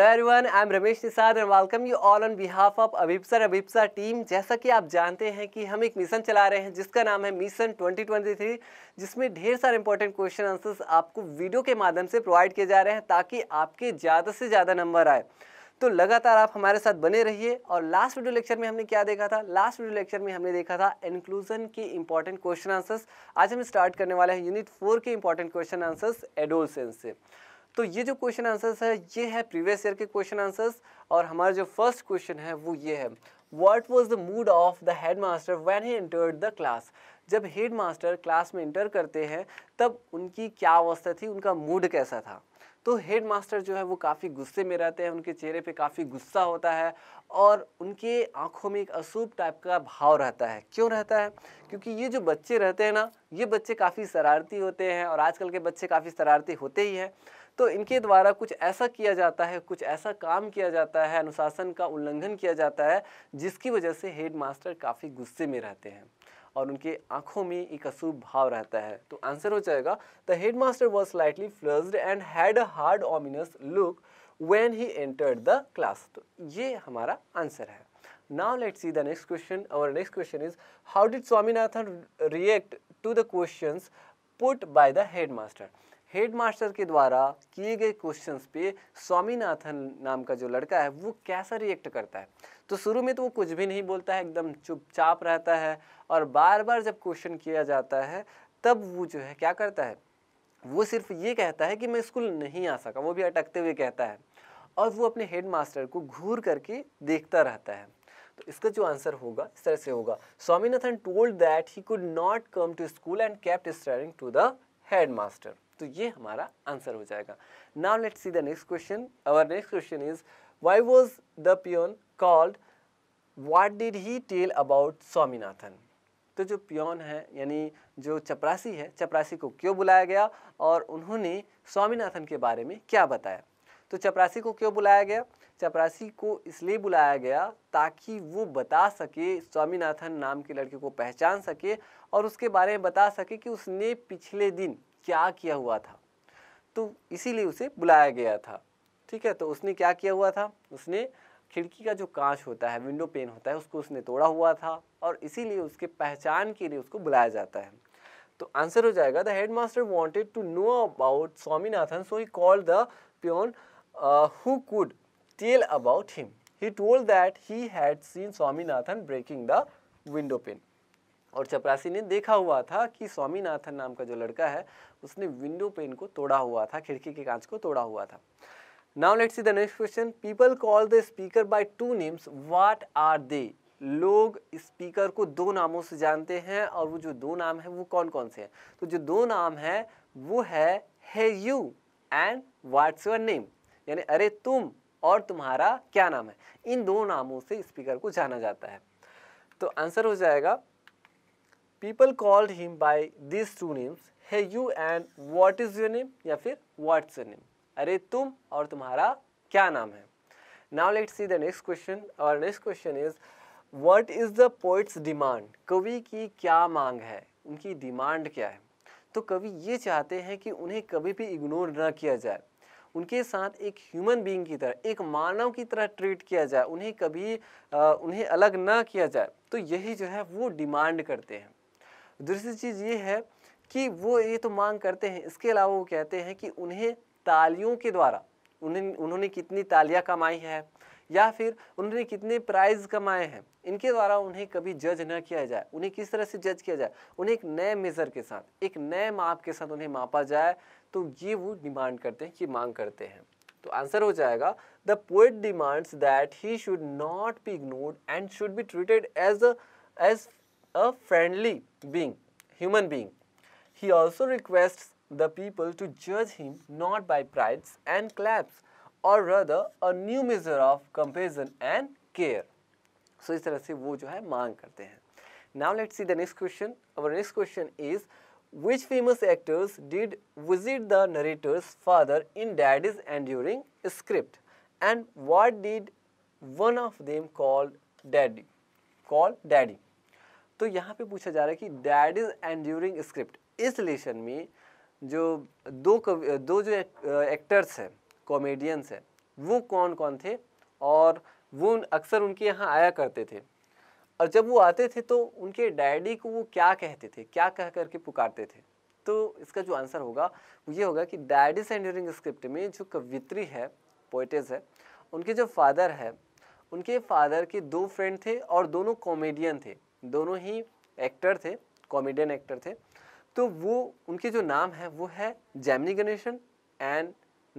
Hello everyone I am Ramesh Nishad and welcome you all on behalf of अभिपसर Abhipsa team जैसा कि आप जानते हैं कि हम एक मिशन चला रहे हैं जिसका नाम है मिशन 2023 जिसमें ढेर सारे इंपॉर्टेंट क्वेश्चन आंसर्स आपको वीडियो के माध्यम से प्रोवाइड किए जा रहे हैं ताकि आपके ज़्यादा से ज़्यादा नंबर आए तो लगातार आप हमारे साथ बने रहिए और लास्ट वीडियो लेक्चर में हमने क्या देखा था लास्ट वीडियो लेक्चर में हमने देखा था इंक्लूजन के इंपॉर्टेंट क्वेश्चन आंसर्स आज हम स्टार्ट करने वाले हैं यूनिट फोर के इंपॉर्टेंट क्वेश्चन आंसर्स एडोलसेंस से तो ये जो क्वेश्चन आंसर्स है ये है प्रीवियस ईयर के क्वेश्चन आंसर्स और हमारा जो फर्स्ट क्वेश्चन है वो ये है what was the mood of the head master when he entered the class जब हेड मास्टर क्लास में इंटर करते हैं तब उनकी क्या अवस्था थी उनका मूड कैसा था तो हेड मास्टर जो है वो काफ़ी गुस्से में रहते हैं उनके चेहरे पे काफ़ी गुस्सा होता है और उनके आँखों में एक अशुभ टाइप का भाव रहता है क्यों रहता है क्योंकि ये जो बच्चे रहते हैं ना ये बच्चे काफ़ी शरारती होते हैं और आजकल के बच्चे काफ़ी शरारती होते ही हैं तो इनके द्वारा कुछ ऐसा किया जाता है कुछ ऐसा काम किया जाता है अनुशासन का उल्लंघन किया जाता है जिसकी वजह से हेड मास्टर काफ़ी गुस्से में रहते हैं और उनके आंखों में एक अशुभ भाव रहता है तो आंसर हो जाएगा the head master was slightly flushed and had a hard ominous look when he entered the class तो ये हमारा आंसर है let see the next question और next question is how did Swaminathan react to the question put by the head master headmaster के द्वारा किए गए questions पे स्वामीनाथन नाम का जो लड़का है वो कैसा रिएक्ट करता है तो शुरू में तो वो कुछ भी नहीं बोलता है एकदम चुपचाप रहता है और बार बार जब क्वेश्चन किया जाता है तब वो जो है क्या करता है वो सिर्फ ये कहता है कि मैं स्कूल नहीं आ सका वो भी अटकते हुए कहता है और वो अपने हेड को घूर करके देखता रहता है तो इसका जो आंसर होगा इस तरह से होगा Swaminathan told that he could not come to school and kept staring to the head master तो ये हमारा आंसर हो जाएगा now let see the next question our next question is why was the peon called what did he tell about Swaminathan तो जो peon है यानी जो चपरासी है चपरासी को क्यों बुलाया गया और उन्होंने स्वामीनाथन के बारे में क्या बताया तो चपरासी को क्यों बुलाया गया चपरासी को इसलिए बुलाया गया ताकि वो बता सके स्वामीनाथन नाम के लड़के को पहचान सके और उसके बारे में बता सके कि उसने पिछले दिन क्या किया हुआ था तो इसीलिए उसे बुलाया गया था ठीक है तो उसने क्या किया हुआ था उसने खिड़की का जो कांच होता है विंडो पेन होता है उसको उसने तोड़ा हुआ था और इसीलिए उसके पहचान के लिए उसको बुलाया जाता है तो आंसर हो जाएगा the head master wanted to know about Swaminathan so he call the peon who could tell about him he told that he had seen Swaminathan breaking the window pane और चपरासी ने देखा हुआ था कि स्वामीनाथन नाम का जो लड़का है उसने विंडो पेन को तोड़ा हुआ था खिड़की के कांच को तोड़ा हुआ था now let's see the next question people call the speaker by two names what are they लोग स्पीकर को दो नामों से जानते हैं और वो जो दो नाम है वो कौन कौन से हैं तो जो दो नाम है वो है hey you and what's your name यानी अरे तुम और तुम्हारा क्या नाम है इन दो नामों से स्पीकर को जाना जाता है तो आंसर हो जाएगा people called him by this two names hey you and what is your name या फिर व्हाट्स योर नेम अरे तुम और तुम्हारा क्या नाम है now let see the next question और next question is what is the poet's demand कवि की क्या मांग है उनकी डिमांड क्या है तो कवि ये चाहते हैं कि उन्हें कभी भी इग्नोर ना किया जाए उनके साथ एक ह्यूमन बींग की तरह एक मानव की तरह ट्रीट किया जाए उन्हें कभी आ, उन्हें अलग ना किया जाए तो यही जो है वो डिमांड करते हैं दूसरी चीज़ ये है कि वो ये तो मांग करते हैं इसके अलावा वो कहते हैं कि उन्हें तालियों के द्वारा उन्हें उन्होंने कितनी तालियाँ कमाई है या फिर उन्होंने कितने प्राइज कमाए हैं इनके द्वारा उन्हें कभी जज न किया जाए उन्हें किस तरह से जज किया जाए उन्हें एक नए मेज़र के साथ एक नए माप के साथ उन्हें मापा जाए तो ये वो डिमांड करते हैं कि मांग करते हैं तो आंसर हो जाएगा the poet demands that he should not be ignored and should be treated as as a friendly being, human being. He also requests the people to judge him not by prides and claps, or rather a new measure of compassion and care. So इस तरह से वो जो है मांग करते हैं Now let's see the next question. Our next question is which famous actors did visit the narrator's father in Daddy's enduring script and what did one of them call Daddy? Call Daddy. तो यहाँ पे पूछा जा रहा है कि that is enduring script इस लेशन में जो दो कव, दो जो एक, एक्टर्स हैं कॉमेडियंस हैं वो कौन कौन थे और वो अक्सर उनके यहाँ आया करते थे और जब वो आते थे तो उनके डैडी को वो क्या कहते थे क्या कह करके पुकारते थे तो इसका जो आंसर होगा वो ये होगा कि डैडी एंड्यूरिंग स्क्रिप्ट में जो कवित्री है पोइटेज है उनके जो फादर है उनके फादर के दो फ्रेंड थे और दोनों कॉमेडियन थे दोनों ही एक्टर थे कॉमेडियन एक्टर थे तो वो उनके जो नाम है वो है जैमिनी गणेशन एंड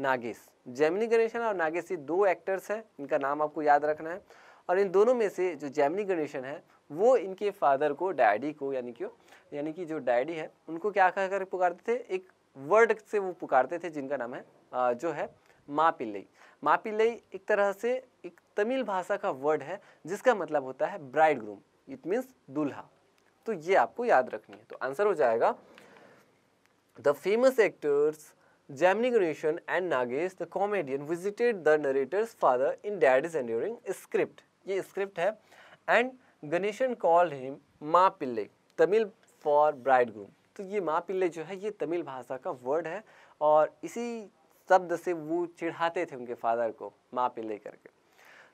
नागेश जैमिनी गणेशन और नागेश ये दो एक्टर्स हैं इनका नाम आपको याद रखना है और इन दोनों में से जो जैमिनी गणेशन है वो इनके फादर को डैडी को यानी कि यानी कि जो डैडी है उनको क्या कह कर पुकारते थे एक वर्ड से वो पुकारते थे जिनका नाम है जो है माँ पिल्लई माँ पिल्लई एक तरह से एक तमिल भाषा का वर्ड है जिसका मतलब होता है ब्राइड ग्रूम इट मीन्स दुल्हा तो ये आपको याद रखनी है तो आंसर हो जाएगा the famous actors Gemini Ganesan and Nagesh the comedian visited the narrator's father in that is enduring script ये स्क्रिप्ट है and Ganesan call him Mappillai Tamil for bride गुम तो ये माँ पिल्ले जो है ये तमिल भाषा का वर्ड है और इसी शब्द से वो चिढ़ाते थे उनके फादर को माँ पिल्ले करके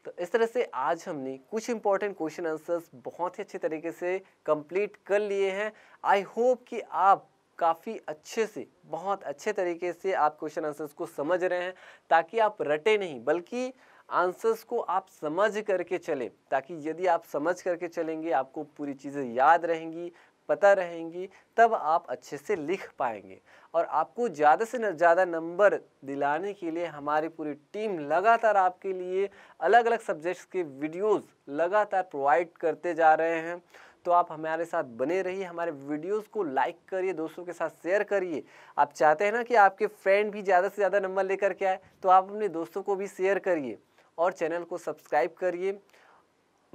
तो इस तरह से आज हमने कुछ इंपॉर्टेंट क्वेश्चन आंसर्स बहुत ही अच्छे तरीके से कंप्लीट कर लिए हैं आई होप कि आप काफ़ी अच्छे से बहुत अच्छे तरीके से आप क्वेश्चन आंसर्स को समझ रहे हैं ताकि आप रटे नहीं बल्कि आंसर्स को आप समझ करके चलें ताकि यदि आप समझ करके चलेंगे आपको पूरी चीज़ें याद रहेंगी पता रहेंगी तब आप अच्छे से लिख पाएंगे और आपको ज़्यादा से ज़्यादा नंबर दिलाने के लिए हमारी पूरी टीम लगातार आपके लिए अलग अलग सब्जेक्ट्स के वीडियोस लगातार प्रोवाइड करते जा रहे हैं तो आप हमारे साथ बने रहिए हमारे वीडियोस को लाइक करिए दोस्तों के साथ शेयर करिए आप चाहते हैं ना कि आपके फ्रेंड भी ज़्यादा से ज़्यादा नंबर लेकर के आए तो आप अपने दोस्तों को भी शेयर करिए और चैनल को सब्सक्राइब करिए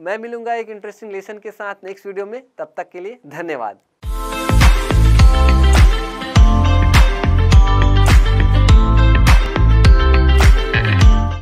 मैं मिलूंगा एक इंटरेस्टिंग लेसन के साथ नेक्स्ट वीडियो में तब तक के लिए धन्यवाद